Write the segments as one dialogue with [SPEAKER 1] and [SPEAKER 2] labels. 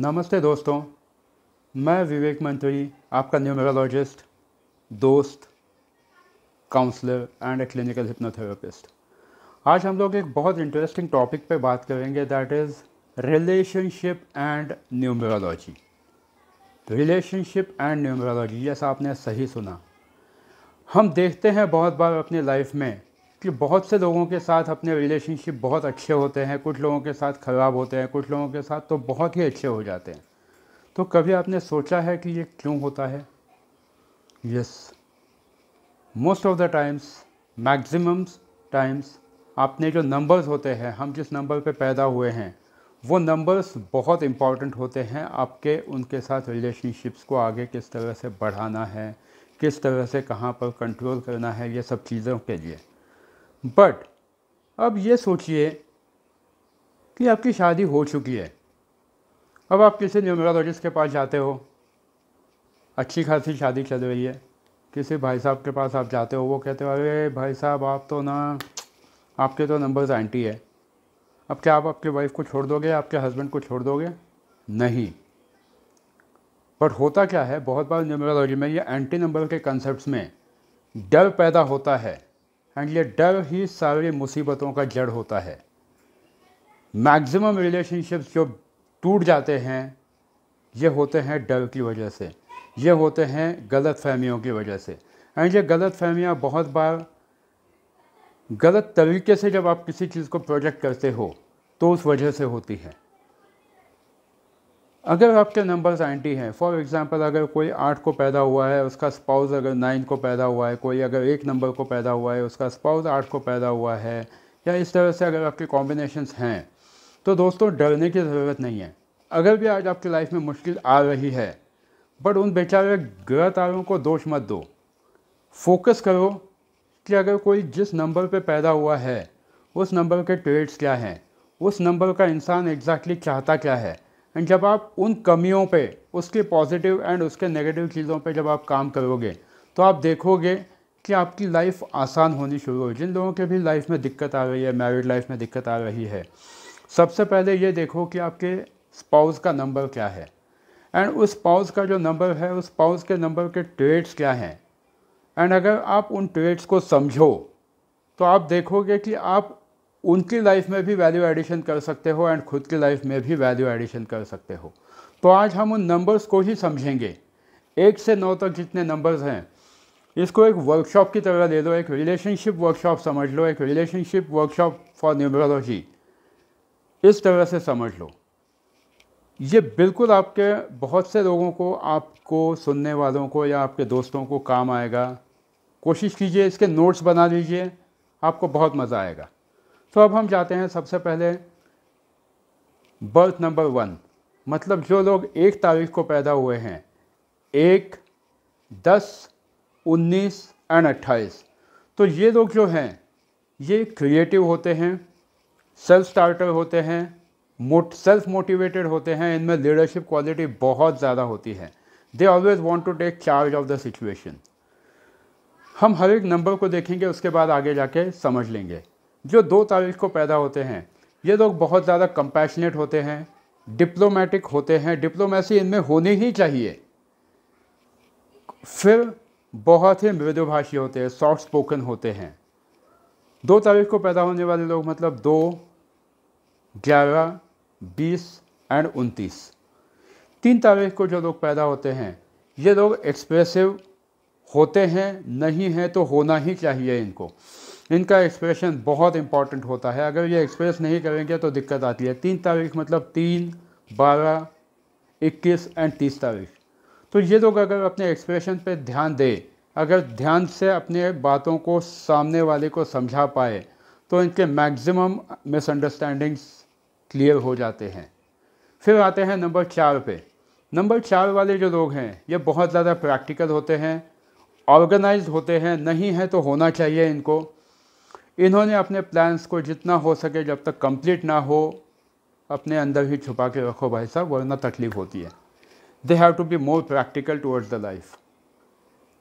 [SPEAKER 1] नमस्ते दोस्तों मैं विवेक मंत्री आपका न्यूमरोलॉजिस्ट दोस्त counsellor and a clinical hypnotherapist आज हम लोग एक बहुत इंटरेस्टिंग टॉपिक पे बात करेंगे that is relationship and numerology relationship and numerology जैसा आपने सही सुना हम देखते हैं बहुत बार अपनी लाइफ में कि बहुत से लोगों के साथ अपने रिलेशनशिप बहुत अच्छे होते हैं कुछ लोगों के साथ ख़राब होते हैं कुछ लोगों के साथ तो बहुत ही अच्छे हो जाते हैं तो कभी आपने सोचा है कि ये क्यों होता है yes most of the times maximums times आपने जो नंबर्स होते हैं हम जिस नंबर पे पैदा हुए हैं वो नंबर्स बहुत इम्पॉर्टेंट होते हैं आपके उनके साथ रिलेशनशिप्स को आगे किस तरह से बढ़ाना है किस तरह से कहाँ पर कंट्रोल करना है ये सब चीज़ों के लिए बट अब ये सोचिए कि आपकी शादी हो चुकी है अब आप किसी न्यूमरोलॉजिस्ट के पास जाते हो अच्छी खासी शादी चल रही है किसी भाई साहब के पास आप जाते हो वो कहते हो अरे भाई साहब आप तो ना आपके तो नंबर एंटी है अब क्या आप आपके वाइफ को छोड़ दोगे आपके हस्बैंड को छोड़ दोगे नहीं बट होता क्या है बहुत बार न्यूमरोलॉजी में या एंटी नंबर के कंसेप्ट में डर पैदा होता है एंड ये डर ही सारी मुसीबतों का जड़ होता है मैक्सिमम रिलेशनशिप्स जो टूट जाते हैं ये होते हैं डर की वजह से ये होते हैं गलत फहमियों की वजह से एंड ये गलत फहमियाँ बहुत बार गलत तरीके से जब आप किसी चीज़ को प्रोजेक्ट करते हो तो उस वजह से होती है अगर आपके नंबर्स एंटी हैं फॉर एग्ज़ाम्पल अगर कोई आठ को पैदा हुआ है उसका स्पाउस अगर नाइन को पैदा हुआ है कोई अगर एक नंबर को पैदा हुआ है उसका स्पाउस आठ को पैदा हुआ है या इस तरह से अगर आपके कॉम्बिनेशन हैं तो दोस्तों डरने की ज़रूरत नहीं है अगर भी आज आपकी लाइफ में मुश्किल आ रही है बट उन बेचारे ग्रह तारों को दोष मत दो फोकस करो कि अगर कोई जिस नंबर पे पैदा हुआ है उस नंबर के ट्रेड्स क्या हैं उस नंबर का इंसान एग्जैक्टली exactly चाहता क्या है एंड जब आप उन कमियों पे उसके पॉजिटिव एंड उसके नेगेटिव चीज़ों पे जब आप काम करोगे तो आप देखोगे कि आपकी लाइफ आसान होनी शुरू हो जिन लोगों के भी लाइफ में दिक्कत आ रही है मैरिड लाइफ में दिक्कत आ रही है सबसे पहले ये देखो कि आपके स्पाउस का नंबर क्या है एंड उस स्पाउस का जो नंबर है उस स्पाउस के नंबर के ट्रेड्स क्या हैं एंड अगर आप उन ट्रेड्स को समझो तो आप देखोगे कि आप उनकी लाइफ में भी वैल्यू एडिशन कर सकते हो एंड खुद की लाइफ में भी वैल्यू एडिशन कर सकते हो तो आज हम उन नंबर्स को ही समझेंगे एक से नौ तक जितने नंबर्स हैं इसको एक वर्कशॉप की तरह ले लो एक रिलेशनशिप वर्कशॉप समझ लो एक रिलेशनशिप वर्कशॉप फॉर न्यूमरोलॉजी इस तरह से समझ लो ये बिल्कुल आपके बहुत से लोगों को आपको सुनने वालों को या आपके दोस्तों को काम आएगा कोशिश कीजिए इसके नोट्स बना लीजिए आपको बहुत मज़ा आएगा तो अब हम जाते हैं सबसे पहले बर्थ नंबर वन मतलब जो लोग एक तारीख को पैदा हुए हैं एक दस उन्नीस एंड अट्ठाईस तो ये लोग जो हैं ये क्रिएटिव होते हैं सेल्फ स्टार्टर होते हैं मोट सेल्फ मोटिवेटेड होते हैं इनमें लीडरशिप क्वालिटी बहुत ज़्यादा होती है they always want to take charge of the situation हम हर एक नंबर को देखेंगे उसके बाद आगे जाके समझ लेंगे जो दो तारीख को पैदा होते हैं ये लोग बहुत ज़्यादा कंपैशनेट होते हैं डिप्लोमेटिक होते हैं डिप्लोमेसी इनमें होनी ही चाहिए फिर बहुत ही मृदुभाषी होते हैं सॉफ्ट स्पोकन होते हैं दो तारीख को पैदा होने वाले लोग मतलब दो ग्यारह बीस एंड उनतीस तीन तारीख को जो लोग पैदा होते हैं ये लोग एक्सप्रेसिव होते हैं नहीं हैं तो होना ही चाहिए इनको इनका एक्सप्रेशन बहुत इंपॉर्टेंट होता है अगर ये एक्सप्रेस नहीं करेंगे तो दिक्कत आती है तीन तारीख मतलब तीन बारह इक्कीस एंड तीस तारीख तो ये लोग अगर अपने एक्सप्रेशन पे ध्यान दें अगर ध्यान से अपने बातों को सामने वाले को समझा पाए तो इनके मैक्सिमम मिसअंडरस्टैंडिंग्स क्लियर हो जाते हैं फिर आते हैं नंबर चार पे नंबर चार वाले जो लोग हैं ये बहुत ज़्यादा प्रैक्टिकल होते हैं ऑर्गेनाइज होते हैं नहीं है तो होना चाहिए इनको इन्होंने अपने प्लान्स को जितना हो सके जब तक कंप्लीट ना हो अपने अंदर ही छुपा के रखो भाई साहब वरना तकलीफ होती है they have to be more practical towards the life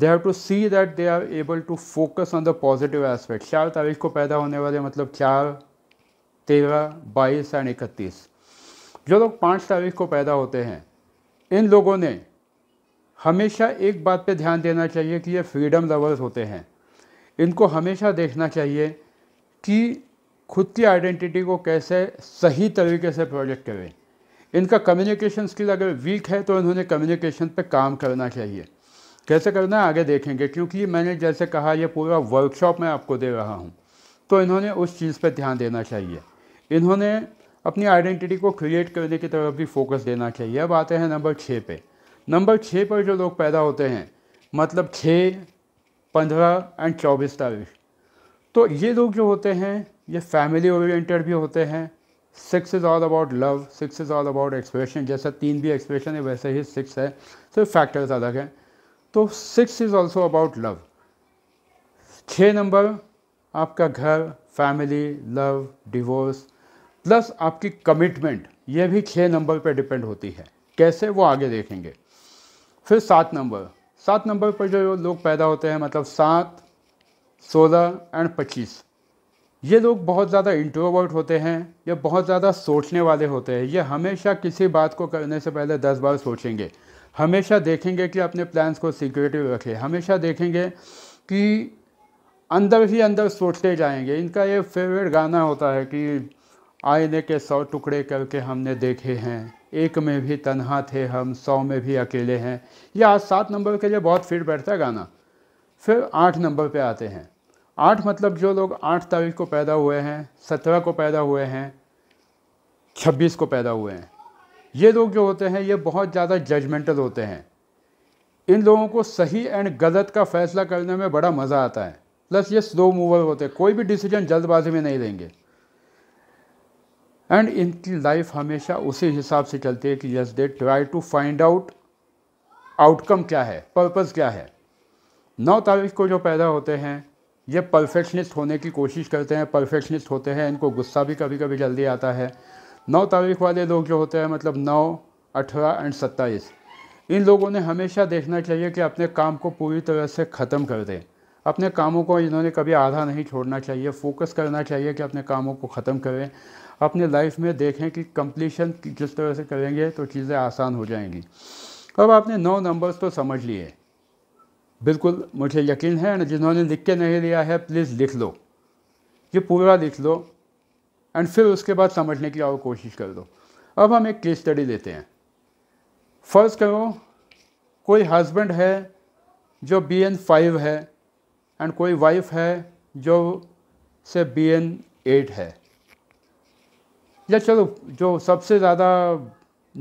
[SPEAKER 1] they have to see that they are able to focus on the positive aspect चार तारीख को पैदा होने वाले मतलब चार तेरह बाईस एंड इकतीस जो लोग पाँच तारीख को पैदा होते हैं इन लोगों ने हमेशा एक बात पे ध्यान देना चाहिए कि ये फ्रीडम लवर्स होते हैं इनको हमेशा देखना चाहिए कि खुद की आइडेंटिटी को कैसे सही तरीके से प्रोजेक्ट करें इनका कम्युनिकेशन स्किल अगर वीक है तो इन्होंने कम्युनिकेशन पे काम करना चाहिए कैसे करना है आगे देखेंगे क्योंकि मैंने जैसे कहा ये पूरा वर्कशॉप मैं आपको दे रहा हूँ तो इन्होंने उस चीज़ पर ध्यान देना चाहिए इन्होंने अपनी आइडेंटिटी को क्रिएट करने की तरफ भी फोकस देना चाहिए अब आते हैं नंबर छः पे नंबर छः पर जो लोग पैदा होते हैं मतलब छः पंद्रह एंड चौबीस तारीख तो ये लोग जो होते हैं ये फैमिली ओरिएंटेड भी होते हैं six is all about love six is all about expression जैसा तीन भी एक्सप्रेशन है वैसे ही सिक्स है तो फैक्टर्स अलग हैं तो six is also about love छः नंबर आपका घर फैमिली लव डिवोर्स प्लस आपकी कमिटमेंट ये भी छः नंबर पर डिपेंड होती है कैसे वो आगे देखेंगे फिर सात नंबर सात नंबर पर जो लोग पैदा होते हैं मतलब सात सोलह एंड पच्चीस ये लोग बहुत ज़्यादा इंट्रोवर्ट होते हैं या बहुत ज़्यादा सोचने वाले होते हैं ये हमेशा किसी बात को करने से पहले दस बार सोचेंगे हमेशा देखेंगे कि अपने प्लान्स को सिक्योरिटी रखें हमेशा देखेंगे कि अंदर ही अंदर सोचते जाएंगे इनका ये फेवरेट गाना होता है कि आईने के सौ टुकड़े करके हमने देखे हैं एक में भी तनहा थे हम सौ में भी अकेले हैं यह आज सात नंबर के लिए बहुत फिट बैठता है गाना फिर आठ नंबर पे आते हैं आठ मतलब जो लोग आठ तारीख को पैदा हुए हैं सत्रह को पैदा हुए हैं छब्बीस को पैदा हुए हैं ये लोग जो होते हैं ये बहुत ज़्यादा जजमेंटल होते हैं इन लोगों को सही एंड गलत का फ़ैसला करने में बड़ा मज़ा आता है प्लस ये स्लो मूवर होते हैं कोई भी डिसीजन जल्दबाजी में नहीं लेंगे एंड इनकी लाइफ हमेशा उसी हिसाब से चलती है कि yes they try to find out outcome क्या है पर्पज़ क्या है नौ तारीख को जो पैदा होते हैं ये परफेक्शनिस्ट होने की कोशिश करते हैं परफेक्शनिस्ट होते हैं इनको गुस्सा भी कभी कभी जल्दी आता है नौ तारीख वाले लोग जो होते हैं मतलब नौ अठारह एंड सत्ताईस इन लोगों ने हमेशा देखना चाहिए कि अपने काम को पूरी तरह से ख़त्म कर दें अपने कामों को इन्होंने कभी आधा नहीं छोड़ना चाहिए फोकस करना चाहिए कि अपने कामों को ख़त्म करें अपने लाइफ में देखें कि कंप्लीशन जिस तरह से करेंगे तो चीज़ें आसान हो जाएंगी अब आपने नौ नंबर्स तो समझ लिए बिल्कुल मुझे यकीन है जिन्होंने लिख के नहीं लिया है प्लीज़ लिख लो ये पूरा लिख लो एंड फिर उसके बाद समझने की और कोशिश कर लो अब हम एक केस स्टडी लेते हैं फ़र्ज़ करो कोई हस्बैंड है जो बी एन फाइव है एंड कोई वाइफ है जो से बी एन एट है या चलो जो सबसे ज़्यादा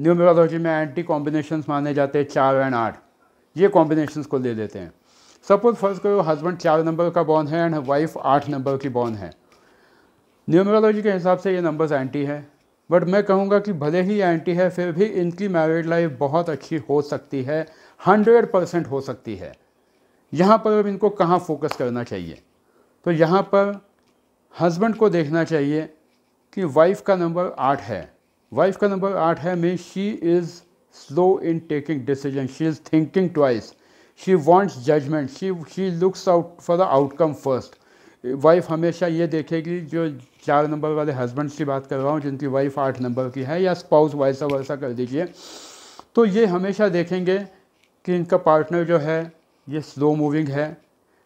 [SPEAKER 1] न्यूमरोलॉजी में एंटी कॉम्बिनेशन माने जाते हैं चार एंड आठ ये कॉम्बिनेशन को ले लेते हैं सपोज फर्ज करो हस्बैंड चार नंबर का बॉन है एंड वाइफ आठ नंबर की बॉन है न्यूमरोलॉजी के हिसाब से ये नंबर्स एंटी है बट मैं कहूँगा कि भले ही एंटी है फिर भी इनकी मैरिड लाइफ बहुत अच्छी हो सकती है हंड्रेड परसेंट हो सकती है यहाँ पर अब इनको कहाँ फोकस करना चाहिए तो यहाँ पर हस्बैंड को देखना चाहिए कि वाइफ का नंबर आठ है वाइफ का नंबर आठ है mean she is slow in taking decision she is thinking twice she wants judgement she she looks out for the outcome first wife हमेशा ये देखेगी जो चार नंबर वाले हस्बैंड की बात कर रहा हूँ जिनकी वाइफ आठ नंबर की है या स्पाउस वाइसा वैसा कर दीजिए तो ये हमेशा देखेंगे कि इनका पार्टनर जो है ये स्लो मूविंग है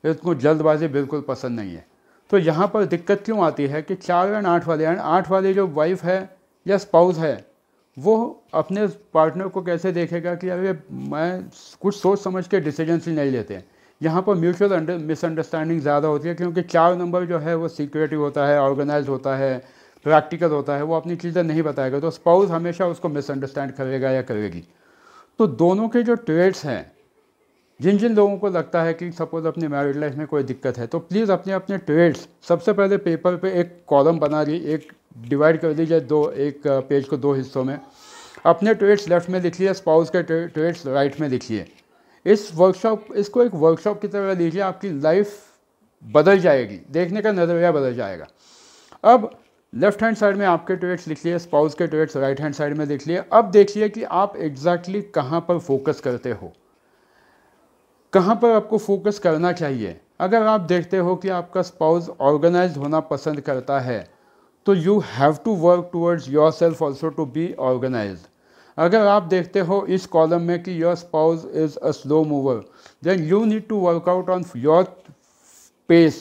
[SPEAKER 1] इसको जल्दबाजी बिल्कुल पसंद नहीं है तो यहाँ पर दिक्कत क्यों आती है कि चार एंड आठ वाले एंड आठ वाले जो वाइफ है या स्पाउस है वो अपने पार्टनर को कैसे देखेगा कि अरे मैं कुछ सोच समझ के डिसीजन ही नहीं लेते हैं यहाँ पर म्यूचुअल मिसअंडरस्टैंडिंग ज़्यादा होती है क्योंकि चार नंबर जो है वो सिक्योरिटी होता है ऑर्गेनाइज होता है प्रैक्टिकल होता है वो अपनी चीज़ें नहीं बताएगा तो स्पाउस हमेशा उसको मिसअंडरस्टैंड करेगा या करेगी तो दोनों के जो ट्रेड्स हैं जिन जिन लोगों को लगता है कि सपोज़ अपनी मैरिड लाइफ में कोई दिक्कत है तो प्लीज़ अपने अपने ट्रेड्स सबसे पहले पेपर पे एक कॉलम बना लीजिए एक डिवाइड कर लीजिए दो एक पेज को दो हिस्सों में अपने ट्रेड्स लेफ्ट में लिख लिया स्पाउस के ट्रेड्स राइट में लिख लिए इस वर्कशॉप इसको एक वर्कशॉप की तरह लीजिए आपकी लाइफ बदल जाएगी देखने का नज़रिया बदल जाएगा अब लेफ्ट हैंड साइड में आपके ट्रेड्स लिख लिए स्पाउस के ट्रेड्स राइट हैंड साइड में लिख लिए अब देखिए कि आप एग्जैक्टली exactly कहाँ पर फोकस करते हो कहाँ पर आपको फोकस करना चाहिए अगर आप देखते हो कि आपका स्पाउस ऑर्गेनाइज होना पसंद करता है तो you have to work towards yourself also to be organise अगर आप देखते हो इस कॉलम में कि your spouse is a slow mover then you need to work out on your pace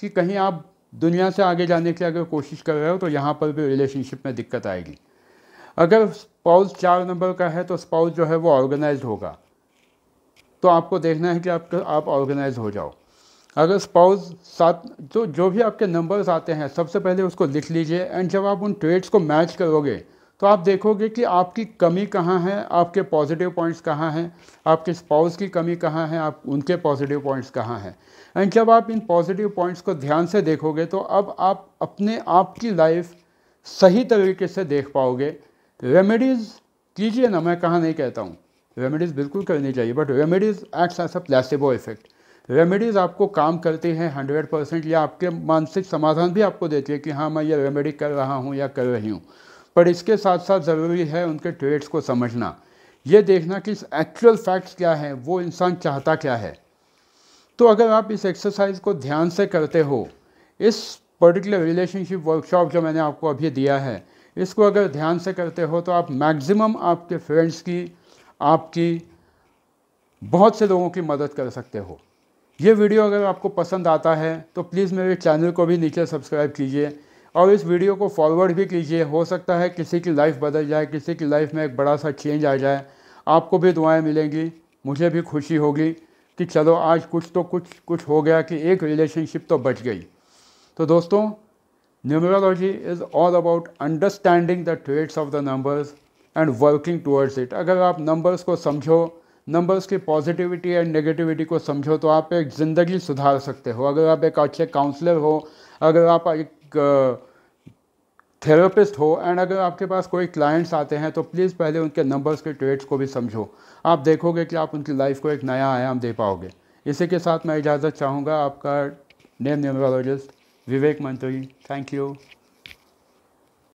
[SPEAKER 1] कि कहीं आप दुनिया से आगे जाने की अगर कोशिश कर रहे हो तो यहाँ पर भी रिलेशनशिप में दिक्कत आएगी अगर स्पाउस चार नंबर का है तो स्पाउस जो है वो ऑर्गेनाइज होगा तो आपको देखना है कि आप आप ऑर्गेनाइज हो जाओ अगर स्पाउस साथ तो जो भी आपके नंबर्स आते हैं सबसे पहले उसको लिख लीजिए एंड जब आप उन ट्रेड्स को मैच करोगे तो आप देखोगे कि आपकी कमी कहाँ है आपके पॉजिटिव पॉइंट्स कहाँ हैं आपके स्पाउस की कमी कहाँ है आप उनके पॉजिटिव पॉइंट्स कहाँ हैं एंड जब आप इन पॉजिटिव पॉइंट्स को ध्यान से देखोगे तो अब आप अपने आप की लाइफ सही तरीके से देख पाओगे रेमेडीज़ कीजिए ना मैं कहाँ नहीं कहता हूँ रेमेडीज़ बिल्कुल करनी चाहिए but remedies acts as a placebo effect remedies आपको काम करती हैं हंड्रेड परसेंट या आपके मानसिक समाधान भी आपको देती है कि हाँ मैं ये रेमेडी कर रहा हूँ या कर रही हूँ पर इसके साथ साथ ज़रूरी है उनके ट्रेड्स को समझना ये देखना कि एक्चुअल फैक्ट्स क्या हैं वो इंसान चाहता क्या है तो अगर आप इस एक्सरसाइज को ध्यान से करते हो इस पर्टिकुलर रिलेशनशिप वर्कशॉप जो मैंने आपको अभी दिया है इसको अगर ध्यान से करते हो तो आप मैक्सिमम आपके फ्रेंड्स की आपकी बहुत से लोगों की मदद कर सकते हो ये वीडियो अगर आपको पसंद आता है तो प्लीज़ मेरे चैनल को भी नीचे सब्सक्राइब कीजिए और इस वीडियो को फॉरवर्ड भी कीजिए हो सकता है किसी की लाइफ बदल जाए किसी की लाइफ में एक बड़ा सा चेंज आ जाए आपको भी दुआएं मिलेंगी मुझे भी खुशी होगी कि चलो आज कुछ तो कुछ कुछ हो गया कि एक रिलेशनशिप तो बच गई तो दोस्तों numerology is all about understanding the traits of the numbers and working towards it अगर आप नंबर्स को समझो नंबर्स की पॉजिटिविटी एंड नेगेटिविटी को समझो तो आप एक ज़िंदगी सुधार सकते हो अगर आप एक अच्छे काउंसलर हो अगर आप एक थेरेपिस्ट हो एंड अगर आपके पास कोई क्लाइंट्स आते हैं तो प्लीज़ पहले उनके नंबर्स के ट्रेड्स को भी समझो आप देखोगे कि आप उनकी लाइफ को एक नया आयाम दे पाओगे इसी के साथ मैं इजाज़त चाहूँगा आपका नेम न्यूमरोलॉजिस्ट विवेक मंत्री थैंक यू